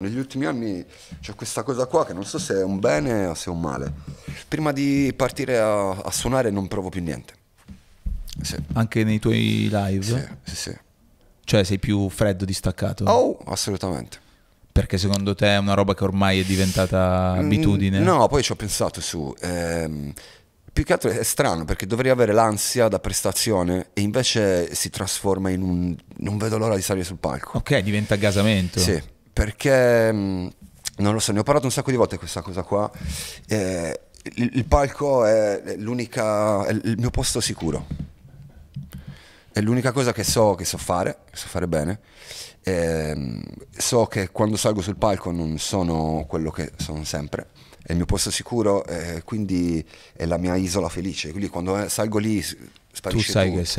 Negli ultimi anni c'è questa cosa qua che non so se è un bene o se è un male. Prima di partire a, a suonare non provo più niente. Sì. Anche nei tuoi live? Sì, sì, sì. Cioè sei più freddo, distaccato? Oh, assolutamente. Perché secondo te è una roba che ormai è diventata mm, abitudine? no, poi ci ho pensato su... Ehm, più che altro è strano perché dovrei avere l'ansia da prestazione e invece si trasforma in un... Non vedo l'ora di salire sul palco. Ok, diventa aggasamento. Sì perché mm, non lo so, ne ho parlato un sacco di volte questa cosa qua. Eh, il, il, palco è l'unica, è il mio posto sicuro. È l'unica cosa che so, che so fare, che so fare bene. Eh, so che quando salgo sul palco non sono quello che sono sempre. È il mio posto sicuro, eh, quindi è la mia isola felice. Quindi quando eh, salgo lì sparisce tu sai tutto. che sei